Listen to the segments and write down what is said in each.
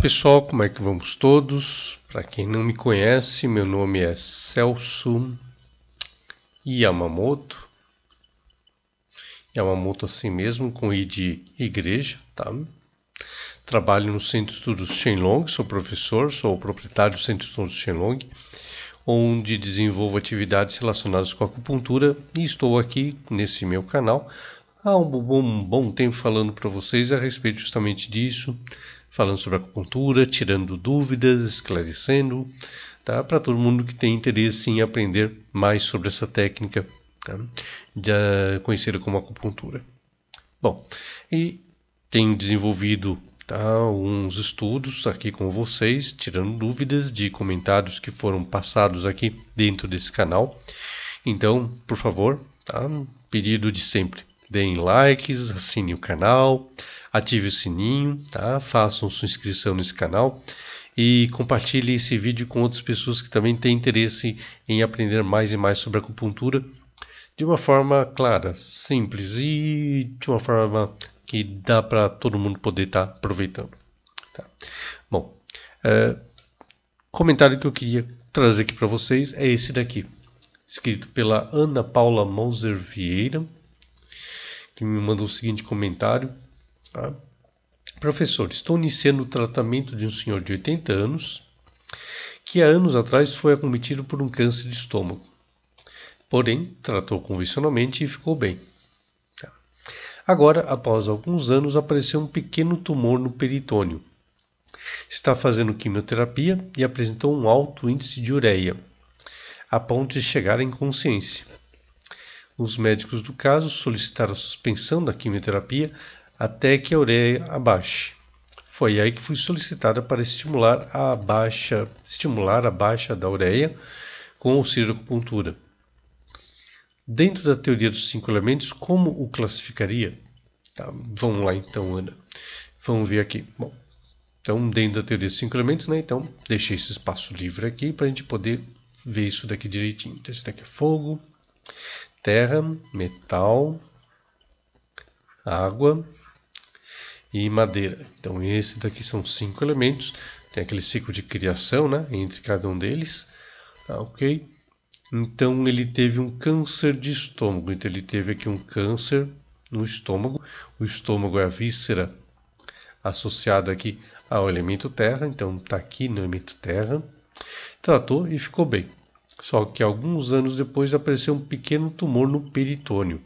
pessoal, como é que vamos todos? Para quem não me conhece, meu nome é Celso Yamamoto. Yamamoto assim mesmo, com I de igreja, tá? Trabalho no Centro de Estudos Shenlong, sou professor, sou proprietário do Centro de Estudos Shenlong, onde desenvolvo atividades relacionadas com acupuntura e estou aqui nesse meu canal há um bom, um bom tempo falando para vocês a respeito justamente disso, falando sobre acupuntura, tirando dúvidas, esclarecendo, tá? Para todo mundo que tem interesse em aprender mais sobre essa técnica, tá? Já conhecida como acupuntura. Bom, e tenho desenvolvido tá, uns estudos aqui com vocês, tirando dúvidas de comentários que foram passados aqui dentro desse canal. Então, por favor, tá? Pedido de sempre deem likes, assinem o canal, ative o sininho, tá? façam sua inscrição nesse canal e compartilhe esse vídeo com outras pessoas que também têm interesse em aprender mais e mais sobre acupuntura de uma forma clara, simples e de uma forma que dá para todo mundo poder estar tá aproveitando. Tá. Bom, é, comentário que eu queria trazer aqui para vocês é esse daqui, escrito pela Ana Paula Moser Vieira que me mandou o seguinte comentário. Tá? Professor, estou iniciando o tratamento de um senhor de 80 anos que há anos atrás foi acometido por um câncer de estômago. Porém, tratou convencionalmente e ficou bem. Tá. Agora, após alguns anos, apareceu um pequeno tumor no peritônio. Está fazendo quimioterapia e apresentou um alto índice de ureia, a ponto de chegar à inconsciência. Os médicos do caso solicitaram a suspensão da quimioterapia até que a ureia abaixe. Foi aí que fui solicitada para estimular a baixa, estimular a baixa da ureia com auxílio acupuntura. Dentro da teoria dos cinco elementos, como o classificaria? Tá, vamos lá então, Ana. Vamos ver aqui. Bom, então, dentro da teoria dos cinco elementos, né? Então, deixei esse espaço livre aqui para a gente poder ver isso daqui direitinho. Então, esse daqui é fogo terra, metal, água e madeira. Então, esses daqui são cinco elementos. Tem aquele ciclo de criação, né, entre cada um deles. Ah, ok? Então, ele teve um câncer de estômago. Então, ele teve aqui um câncer no estômago. O estômago é a víscera associada aqui ao elemento terra. Então, está aqui no elemento terra. Tratou e ficou bem. Só que alguns anos depois apareceu um pequeno tumor no peritônio.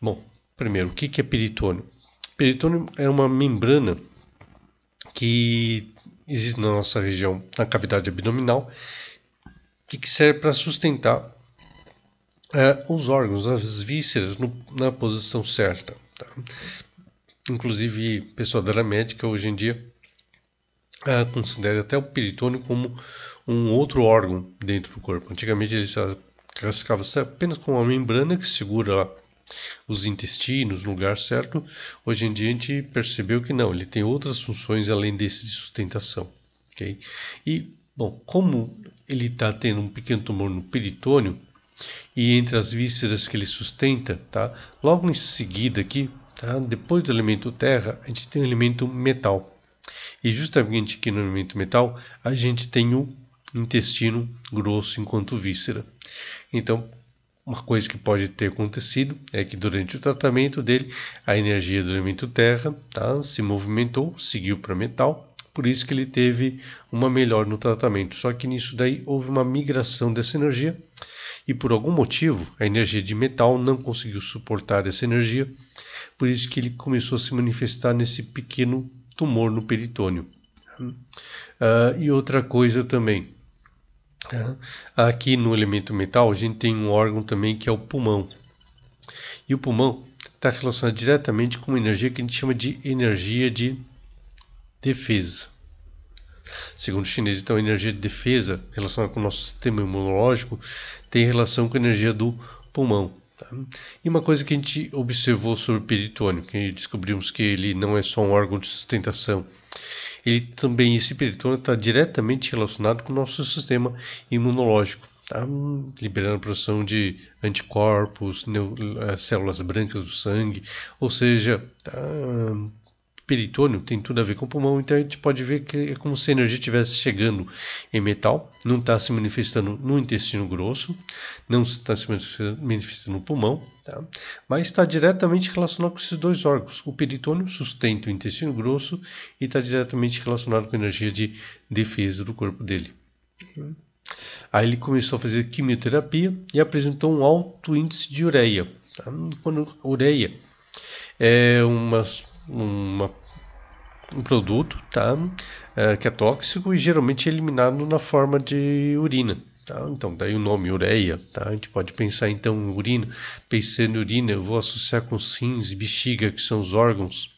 Bom, primeiro, o que é peritônio? Peritônio é uma membrana que existe na nossa região, na cavidade abdominal, que serve para sustentar é, os órgãos, as vísceras, no, na posição certa. Tá? Inclusive, pessoal da área é médica hoje em dia é, considera até o peritônio como um outro órgão dentro do corpo. Antigamente eles classificava-se apenas com uma membrana que segura os intestinos no lugar certo. Hoje em dia a gente percebeu que não, ele tem outras funções além desse de sustentação. Okay? E, bom, como ele está tendo um pequeno tumor no peritônio e entre as vísceras que ele sustenta, tá? logo em seguida aqui, tá? depois do elemento terra, a gente tem o elemento metal. E justamente aqui no elemento metal, a gente tem o intestino grosso enquanto víscera. Então, uma coisa que pode ter acontecido é que durante o tratamento dele, a energia do elemento terra tá, se movimentou, seguiu para metal, por isso que ele teve uma melhor no tratamento. Só que nisso daí houve uma migração dessa energia e por algum motivo a energia de metal não conseguiu suportar essa energia, por isso que ele começou a se manifestar nesse pequeno tumor no peritônio. Uh, e outra coisa também, Aqui no elemento metal, a gente tem um órgão também que é o pulmão. E o pulmão está relacionado diretamente com uma energia que a gente chama de energia de defesa. Segundo os chineses, então, a energia de defesa relacionada com o nosso sistema imunológico tem relação com a energia do pulmão. Tá? E uma coisa que a gente observou sobre o peritônio, que descobrimos que ele não é só um órgão de sustentação, ele também, esse peritônio está diretamente relacionado com o nosso sistema imunológico. Tá? liberando a produção de anticorpos, eh, células brancas do sangue, ou seja, tá peritônio tem tudo a ver com o pulmão, então a gente pode ver que é como se a energia estivesse chegando em metal, não está se manifestando no intestino grosso, não está se manifestando no pulmão, tá? mas está diretamente relacionado com esses dois órgãos. O peritônio sustenta o intestino grosso e está diretamente relacionado com a energia de defesa do corpo dele. Aí ele começou a fazer quimioterapia e apresentou um alto índice de ureia. Tá? Quando ureia é umas uma, um produto tá? É, que é tóxico e geralmente é eliminado na forma de urina. Tá? Então, daí o nome ureia. Tá? A gente pode pensar então em urina. Pensando em urina, eu vou associar com rins, bexiga, que são os órgãos.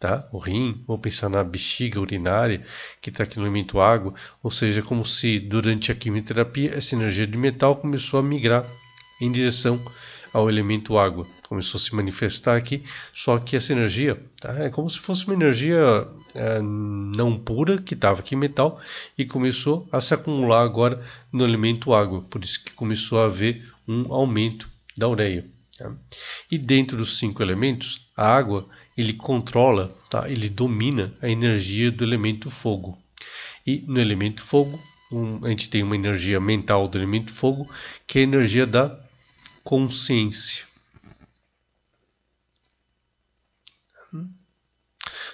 Tá? O rim, vou pensar na bexiga urinária, que está aqui no elemento água. Ou seja, como se durante a quimioterapia essa energia de metal começou a migrar em direção ao elemento água. Começou a se manifestar aqui, só que essa energia tá? é como se fosse uma energia é, não pura que estava aqui em metal e começou a se acumular agora no elemento água. Por isso que começou a haver um aumento da ureia. Tá? E dentro dos cinco elementos, a água ele controla, tá? ele domina a energia do elemento fogo. E no elemento fogo, um, a gente tem uma energia mental do elemento fogo, que é a energia da consciência.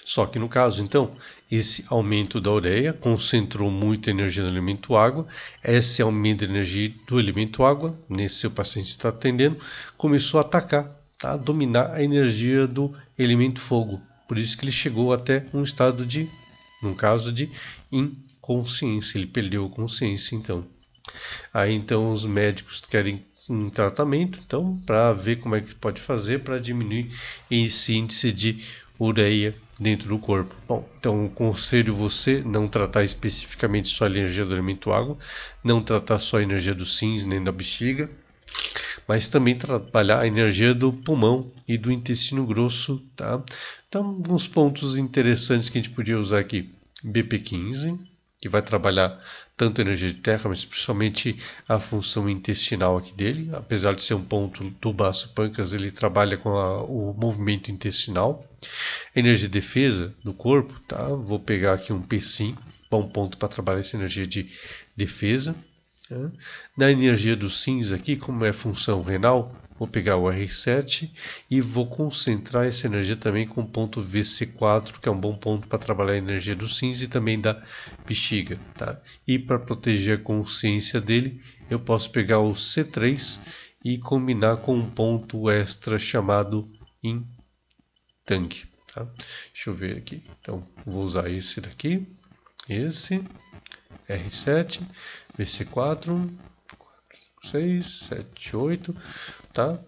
Só que no caso, então, esse aumento da ureia concentrou muita energia no elemento água. Esse aumento de energia do elemento água, nesse seu paciente está atendendo, começou a atacar, tá? a dominar a energia do elemento fogo. Por isso que ele chegou até um estado de, no caso, de inconsciência. Ele perdeu a consciência, então. Aí então os médicos querem em tratamento, então, para ver como é que pode fazer para diminuir esse índice de ureia dentro do corpo. Bom, então o conselho você não tratar especificamente só a energia do alimento água, não tratar só a energia do rins nem da bexiga, mas também trabalhar a energia do pulmão e do intestino grosso, tá? Então, alguns pontos interessantes que a gente podia usar aqui. BP15, que vai trabalhar tanto a energia de terra, mas principalmente a função intestinal aqui dele. Apesar de ser um ponto do baço pâncreas, ele trabalha com a, o movimento intestinal. A energia de defesa do corpo, tá? Vou pegar aqui um P5, bom ponto para trabalhar essa energia de defesa. Né? Na energia do cinza aqui, como é função renal, Vou pegar o R7 e vou concentrar essa energia também com o ponto VC4, que é um bom ponto para trabalhar a energia do cinza e também da bexiga. Tá? E para proteger a consciência dele, eu posso pegar o C3 e combinar com um ponto extra chamado em tanque. Tá? Deixa eu ver aqui. Então, vou usar esse daqui, esse, R7, VC4, 6, 7, 8, tá?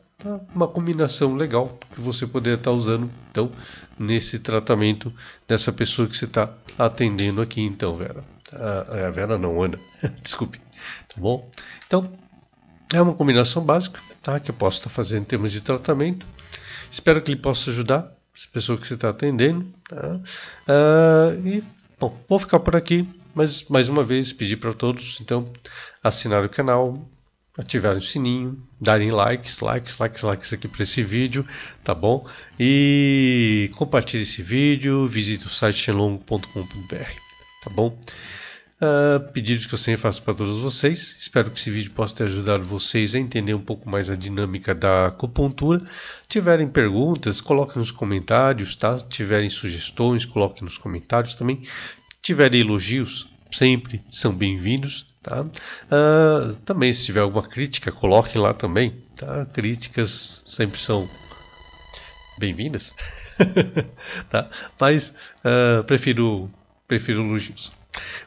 Uma combinação legal que você poderia estar tá usando, então, nesse tratamento dessa pessoa que você está atendendo aqui, então, Vera. a ah, é, Vera não, Ana, desculpe, tá bom? Então, é uma combinação básica, tá? Que eu posso estar tá fazendo em termos de tratamento. Espero que ele possa ajudar essa pessoa que você está atendendo, tá? Ah, e, bom, vou ficar por aqui mas mais uma vez pedir para todos então assinar o canal, ativarem o sininho, darem likes, likes, likes, likes aqui para esse vídeo, tá bom? E compartilhe esse vídeo, visite o site xenlong.com.br, tá bom? Uh, pedidos que eu sempre faço para todos vocês. Espero que esse vídeo possa ter ajudado vocês a entender um pouco mais a dinâmica da acupuntura. Tiverem perguntas, coloquem nos comentários, tá? Tiverem sugestões, coloquem nos comentários também. Tiverem elogios, sempre são bem-vindos Tá? Uh, também, se tiver alguma crítica, coloque lá também. Tá? Críticas sempre são bem-vindas. tá? Mas uh, prefiro, prefiro elogios.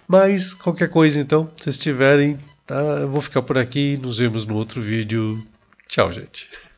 Mas qualquer coisa, então, se vocês tiverem, tá? eu vou ficar por aqui. Nos vemos no outro vídeo. Tchau, gente.